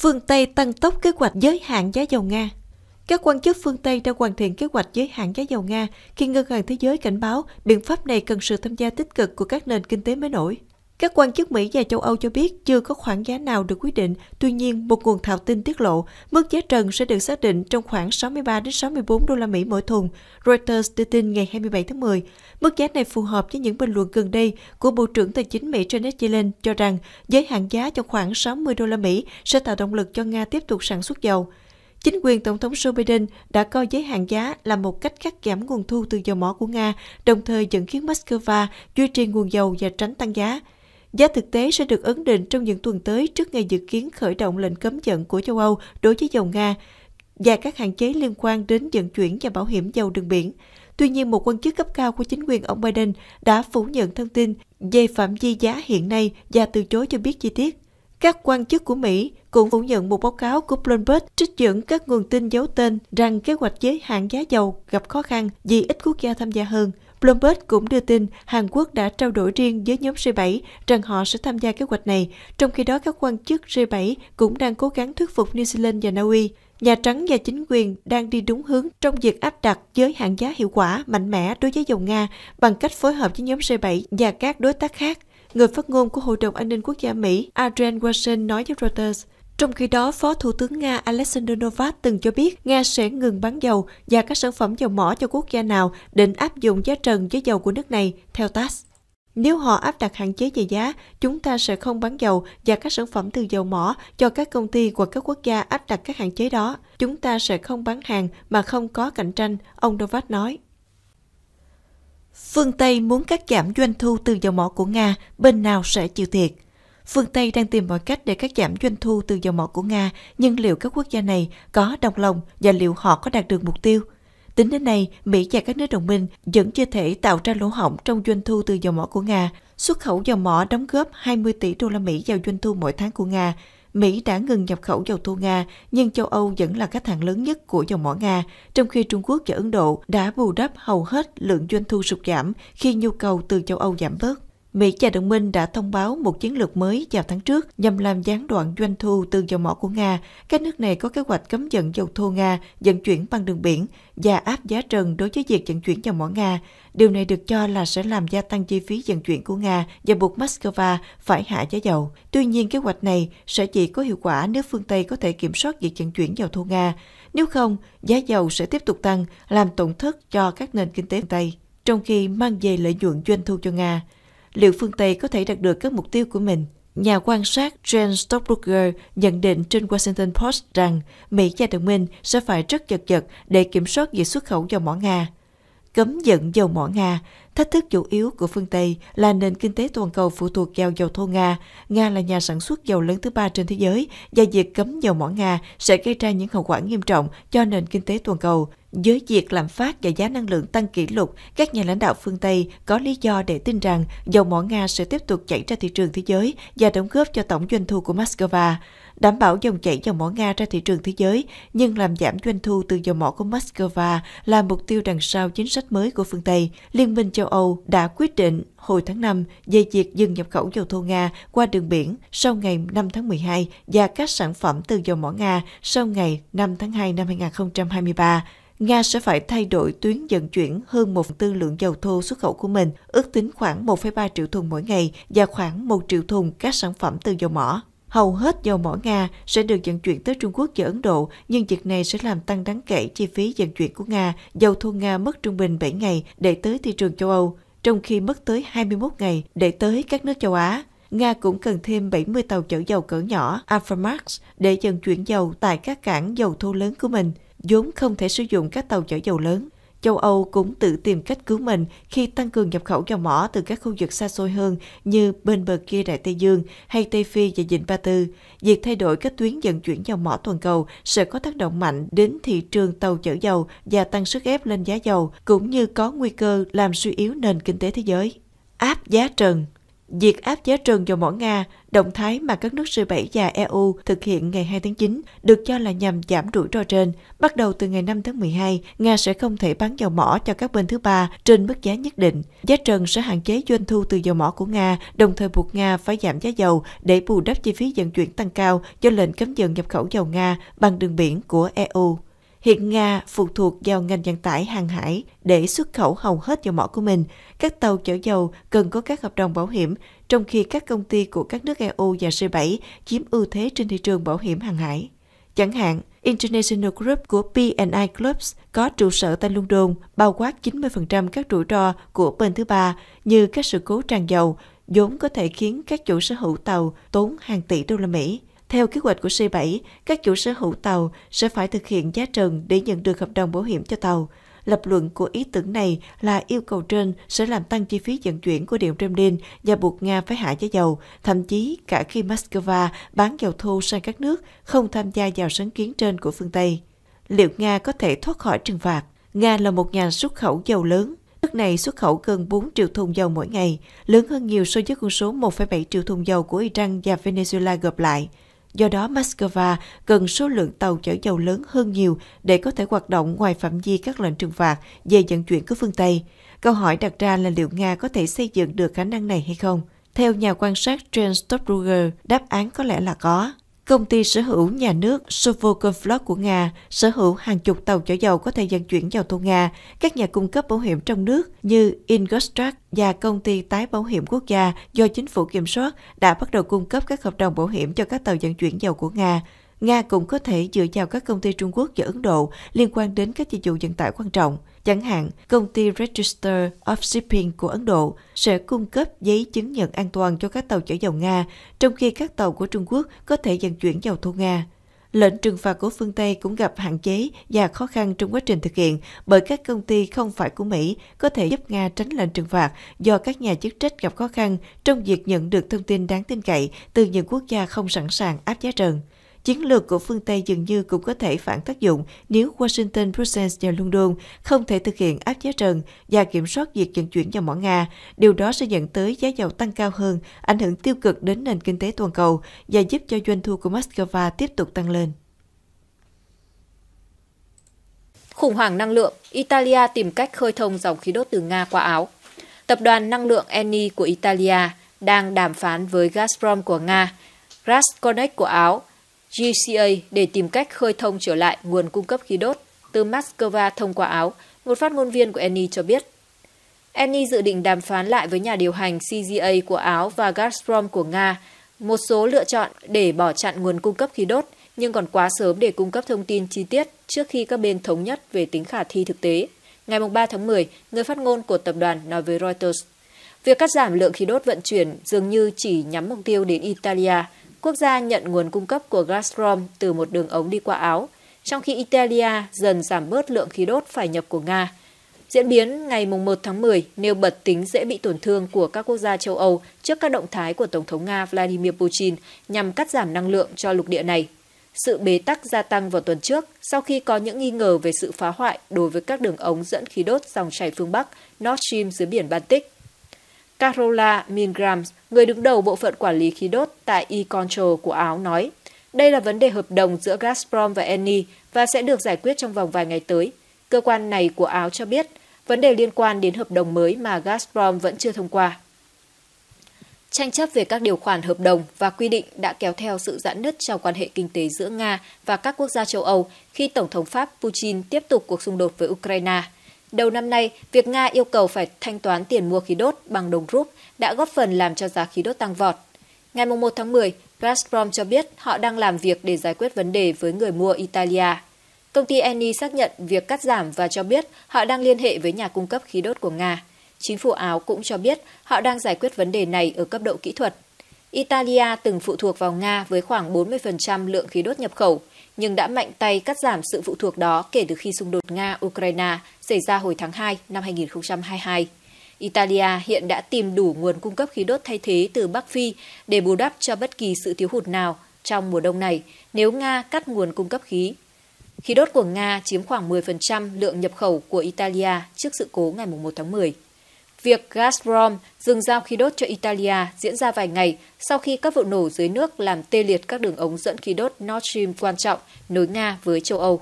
phương Tây tăng tốc kế hoạch giới hạn giá dầu Nga. Các quan chức phương Tây đang hoàn thiện kế hoạch giới hạn giá dầu Nga khi Ngân hàng Thế giới cảnh báo biện pháp này cần sự tham gia tích cực của các nền kinh tế mới nổi. Các quan chức Mỹ và châu Âu cho biết chưa có khoản giá nào được quyết định, tuy nhiên một nguồn thạo tin tiết lộ mức giá trần sẽ được xác định trong khoảng 63 đến 64 đô la Mỹ mỗi thùng. Reuters đưa tin ngày 27 tháng 10. Mức giá này phù hợp với những bình luận gần đây của Bộ trưởng Tài chính Mỹ Janet Yellen cho rằng giới hạn giá cho khoảng 60 đô la Mỹ sẽ tạo động lực cho Nga tiếp tục sản xuất dầu. Chính quyền Tổng thống Joe Biden đã coi giới hạn giá là một cách cắt giảm nguồn thu từ dầu mỏ của Nga, đồng thời dẫn khiến Moscow duy trì nguồn dầu và tránh tăng giá. Giá thực tế sẽ được ấn định trong những tuần tới trước ngày dự kiến khởi động lệnh cấm vận của châu Âu đối với dầu Nga và các hạn chế liên quan đến vận chuyển và bảo hiểm dầu đường biển. Tuy nhiên, một quan chức cấp cao của chính quyền ông Biden đã phủ nhận thông tin về phạm vi giá hiện nay và từ chối cho biết chi tiết. Các quan chức của Mỹ cũng phủ nhận một báo cáo của Bloomberg trích dẫn các nguồn tin giấu tên rằng kế hoạch giới hạn giá dầu gặp khó khăn vì ít quốc gia tham gia hơn – Bloomberg cũng đưa tin Hàn Quốc đã trao đổi riêng với nhóm G7 rằng họ sẽ tham gia kế hoạch này, trong khi đó các quan chức G7 cũng đang cố gắng thuyết phục New Zealand và Na Uy. Nhà Trắng và chính quyền đang đi đúng hướng trong việc áp đặt giới hạn giá hiệu quả mạnh mẽ đối với dầu Nga bằng cách phối hợp với nhóm G7 và các đối tác khác. Người phát ngôn của Hội đồng An ninh Quốc gia Mỹ Adrian Watson nói với Reuters – trong khi đó, Phó Thủ tướng Nga Alexander Novak từng cho biết Nga sẽ ngừng bán dầu và các sản phẩm dầu mỏ cho quốc gia nào định áp dụng giá trần với dầu của nước này, theo TASS. Nếu họ áp đặt hạn chế về giá, chúng ta sẽ không bán dầu và các sản phẩm từ dầu mỏ cho các công ty hoặc các quốc gia áp đặt các hạn chế đó. Chúng ta sẽ không bán hàng mà không có cạnh tranh, ông Novak nói. Phương Tây muốn cắt giảm doanh thu từ dầu mỏ của Nga, bên nào sẽ chịu thiệt? Phương Tây đang tìm mọi cách để cắt giảm doanh thu từ dầu mỏ của Nga, nhưng liệu các quốc gia này có đồng lòng và liệu họ có đạt được mục tiêu? Tính đến nay, Mỹ và các nước đồng minh vẫn chưa thể tạo ra lỗ hổng trong doanh thu từ dầu mỏ của Nga. Xuất khẩu dầu mỏ đóng góp 20 tỷ đô la Mỹ vào doanh thu mỗi tháng của Nga. Mỹ đã ngừng nhập khẩu dầu thô Nga, nhưng châu Âu vẫn là khách hàng lớn nhất của dầu mỏ Nga, trong khi Trung Quốc và Ấn Độ đã bù đắp hầu hết lượng doanh thu sụt giảm khi nhu cầu từ châu Âu giảm bớt. Mỹ và đồng minh đã thông báo một chiến lược mới vào tháng trước nhằm làm gián đoạn doanh thu từ dầu mỏ của Nga. Các nước này có kế hoạch cấm dẫn dầu thô Nga vận chuyển bằng đường biển và áp giá trần đối với việc vận chuyển dầu mỏ Nga. Điều này được cho là sẽ làm gia tăng chi phí vận chuyển của Nga và buộc Moscow phải hạ giá dầu. Tuy nhiên, kế hoạch này sẽ chỉ có hiệu quả nếu phương Tây có thể kiểm soát việc vận chuyển dầu thô Nga. Nếu không, giá dầu sẽ tiếp tục tăng, làm tổn thất cho các nền kinh tế phương Tây, trong khi mang về lợi nhuận doanh thu cho Nga liệu phương Tây có thể đạt được các mục tiêu của mình. Nhà quan sát Jane Stockbroker nhận định trên Washington Post rằng Mỹ và đồng minh sẽ phải rất chật vật để kiểm soát việc xuất khẩu dầu mỏ Nga. Cấm dẫn dầu mỏ Nga Thách thức chủ yếu của phương Tây là nền kinh tế toàn cầu phụ thuộc vào dầu thô Nga. Nga là nhà sản xuất dầu lớn thứ ba trên thế giới và việc cấm dầu mỏ Nga sẽ gây ra những hậu quả nghiêm trọng cho nền kinh tế toàn cầu. Với việc lạm phát và giá năng lượng tăng kỷ lục, các nhà lãnh đạo phương Tây có lý do để tin rằng dầu mỏ Nga sẽ tiếp tục chảy ra thị trường thế giới và đóng góp cho tổng doanh thu của Moscow, đảm bảo dòng chảy dầu mỏ Nga ra thị trường thế giới nhưng làm giảm doanh thu từ dầu mỏ của Moscow là mục tiêu đằng sau chính sách mới của phương Tây. Liên minh châu Âu đã quyết định hồi tháng 5 về việc dừng nhập khẩu dầu thô Nga qua đường biển sau ngày 5 tháng 12 và các sản phẩm từ dầu mỏ Nga sau ngày 5 tháng 2 năm 2023. Nga sẽ phải thay đổi tuyến vận chuyển hơn một tư lượng dầu thô xuất khẩu của mình, ước tính khoảng 1,3 triệu thùng mỗi ngày và khoảng 1 triệu thùng các sản phẩm từ dầu mỏ. Hầu hết dầu mỏ Nga sẽ được vận chuyển tới Trung Quốc và Ấn Độ, nhưng việc này sẽ làm tăng đáng kể chi phí vận chuyển của Nga. Dầu thô Nga mất trung bình 7 ngày để tới thị trường châu Âu, trong khi mất tới 21 ngày để tới các nước châu Á. Nga cũng cần thêm 70 tàu chở dầu cỡ nhỏ Aframax để vận chuyển dầu tại các cảng dầu thô lớn của mình, vốn không thể sử dụng các tàu chở dầu lớn. Châu Âu cũng tự tìm cách cứu mình khi tăng cường nhập khẩu dầu mỏ từ các khu vực xa xôi hơn như bên bờ kia Đại Tây Dương hay Tây Phi và Dịnh Ba Tư. Việc thay đổi các tuyến vận chuyển dầu mỏ toàn cầu sẽ có tác động mạnh đến thị trường tàu chở dầu và tăng sức ép lên giá dầu, cũng như có nguy cơ làm suy yếu nền kinh tế thế giới. Áp giá trần Việc áp giá trần dầu mỏ Nga, động thái mà các nước G7 và EU thực hiện ngày 2 tháng 9, được cho là nhằm giảm rủi ro trên. Bắt đầu từ ngày 5 tháng 12, Nga sẽ không thể bán dầu mỏ cho các bên thứ ba trên mức giá nhất định. Giá trần sẽ hạn chế doanh thu từ dầu mỏ của Nga, đồng thời buộc Nga phải giảm giá dầu để bù đắp chi phí vận chuyển tăng cao do lệnh cấm dần nhập khẩu dầu Nga bằng đường biển của EU. Hiện Nga phụ thuộc vào ngành vận tải hàng hải để xuất khẩu hầu hết dầu mỏ của mình. Các tàu chở dầu cần có các hợp đồng bảo hiểm, trong khi các công ty của các nước EU và G7 chiếm ưu thế trên thị trường bảo hiểm hàng hải. Chẳng hạn, International Group của P&I Clubs có trụ sở tại London, bao quát 90% các rủi ro của bên thứ ba như các sự cố tràn dầu, vốn có thể khiến các chủ sở hữu tàu tốn hàng tỷ đô la Mỹ. Theo kế hoạch của C7, các chủ sở hữu tàu sẽ phải thực hiện giá trần để nhận được hợp đồng bảo hiểm cho tàu. Lập luận của ý tưởng này là yêu cầu trên sẽ làm tăng chi phí vận chuyển của Điện Kremlin và buộc Nga phải hạ giá dầu, thậm chí cả khi Moscow bán dầu thô sang các nước không tham gia vào sáng kiến trên của phương Tây. Liệu Nga có thể thoát khỏi trừng phạt? Nga là một nhà xuất khẩu dầu lớn. Nước này xuất khẩu gần 4 triệu thùng dầu mỗi ngày, lớn hơn nhiều so với con số 1,7 triệu thùng dầu của Iran và Venezuela gộp lại – Do đó, Moscow cần số lượng tàu chở dầu lớn hơn nhiều để có thể hoạt động ngoài phạm vi các lệnh trừng phạt về vận chuyển của phương Tây. Câu hỏi đặt ra là liệu Nga có thể xây dựng được khả năng này hay không? Theo nhà quan sát Jens Stopruger, đáp án có lẽ là có. Công ty sở hữu nhà nước Sovokonflot của Nga sở hữu hàng chục tàu chở dầu có thể vận chuyển dầu thô Nga, các nhà cung cấp bảo hiểm trong nước như Ingolstadt và công ty tái bảo hiểm quốc gia do chính phủ kiểm soát đã bắt đầu cung cấp các hợp đồng bảo hiểm cho các tàu vận chuyển dầu của Nga. Nga cũng có thể dựa vào các công ty Trung Quốc và Ấn Độ liên quan đến các dịch vụ vận tải quan trọng. Chẳng hạn, công ty Register of Shipping của Ấn Độ sẽ cung cấp giấy chứng nhận an toàn cho các tàu chở dầu Nga, trong khi các tàu của Trung Quốc có thể dần chuyển dầu thô Nga. Lệnh trừng phạt của phương Tây cũng gặp hạn chế và khó khăn trong quá trình thực hiện bởi các công ty không phải của Mỹ có thể giúp Nga tránh lệnh trừng phạt do các nhà chức trách gặp khó khăn trong việc nhận được thông tin đáng tin cậy từ những quốc gia không sẵn sàng áp giá trần chiến lược của phương Tây dường như cũng có thể phản tác dụng nếu Washington, Brussels và London không thể thực hiện áp giá trần và kiểm soát việc vận chuyển dầu mỏ Nga. Điều đó sẽ dẫn tới giá dầu tăng cao hơn, ảnh hưởng tiêu cực đến nền kinh tế toàn cầu và giúp cho doanh thu của Moscow tiếp tục tăng lên. Khủng hoảng năng lượng, Italia tìm cách khơi thông dòng khí đốt từ Nga qua Áo. Tập đoàn năng lượng Eni của Italia đang đàm phán với Gazprom của Nga, Gas của Áo GCA để tìm cách khơi thông trở lại nguồn cung cấp khí đốt từ Moscow thông qua Áo, một phát ngôn viên của Eni cho biết. Eni dự định đàm phán lại với nhà điều hành CGA của Áo và Gazprom của Nga một số lựa chọn để bỏ chặn nguồn cung cấp khí đốt, nhưng còn quá sớm để cung cấp thông tin chi tiết trước khi các bên thống nhất về tính khả thi thực tế. Ngày 3 tháng 10, người phát ngôn của tập đoàn nói với Reuters, việc cắt giảm lượng khí đốt vận chuyển dường như chỉ nhắm mục tiêu đến Italia – quốc gia nhận nguồn cung cấp của Gazprom từ một đường ống đi qua Áo, trong khi Italia dần giảm bớt lượng khí đốt phải nhập của Nga. Diễn biến ngày 1 tháng 10 nêu bật tính dễ bị tổn thương của các quốc gia châu Âu trước các động thái của Tổng thống Nga Vladimir Putin nhằm cắt giảm năng lượng cho lục địa này. Sự bế tắc gia tăng vào tuần trước sau khi có những nghi ngờ về sự phá hoại đối với các đường ống dẫn khí đốt dòng chảy phương Bắc Nord Stream dưới biển Baltic Carola Mingrams, người đứng đầu bộ phận quản lý khí đốt tại E-Control của Áo nói, đây là vấn đề hợp đồng giữa Gazprom và Eni và sẽ được giải quyết trong vòng vài ngày tới. Cơ quan này của Áo cho biết vấn đề liên quan đến hợp đồng mới mà Gazprom vẫn chưa thông qua. Tranh chấp về các điều khoản hợp đồng và quy định đã kéo theo sự giãn nứt trong quan hệ kinh tế giữa Nga và các quốc gia châu Âu khi Tổng thống Pháp Putin tiếp tục cuộc xung đột với Ukraine – Đầu năm nay, việc Nga yêu cầu phải thanh toán tiền mua khí đốt bằng đồng rúp đã góp phần làm cho giá khí đốt tăng vọt. Ngày 1 tháng 10, Gazprom cho biết họ đang làm việc để giải quyết vấn đề với người mua Italia. Công ty Eni xác nhận việc cắt giảm và cho biết họ đang liên hệ với nhà cung cấp khí đốt của Nga. Chính phủ Áo cũng cho biết họ đang giải quyết vấn đề này ở cấp độ kỹ thuật. Italia từng phụ thuộc vào Nga với khoảng 40% lượng khí đốt nhập khẩu, nhưng đã mạnh tay cắt giảm sự phụ thuộc đó kể từ khi xung đột Nga-Ukraine xảy ra hồi tháng 2 năm 2022. Italia hiện đã tìm đủ nguồn cung cấp khí đốt thay thế từ Bắc Phi để bù đắp cho bất kỳ sự thiếu hụt nào trong mùa đông này nếu Nga cắt nguồn cung cấp khí. Khí đốt của Nga chiếm khoảng 10% lượng nhập khẩu của Italia trước sự cố ngày 1 tháng 10. Việc Gazprom dừng giao khí đốt cho Italia diễn ra vài ngày sau khi các vụ nổ dưới nước làm tê liệt các đường ống dẫn khí đốt Nord Stream quan trọng nối Nga với châu Âu.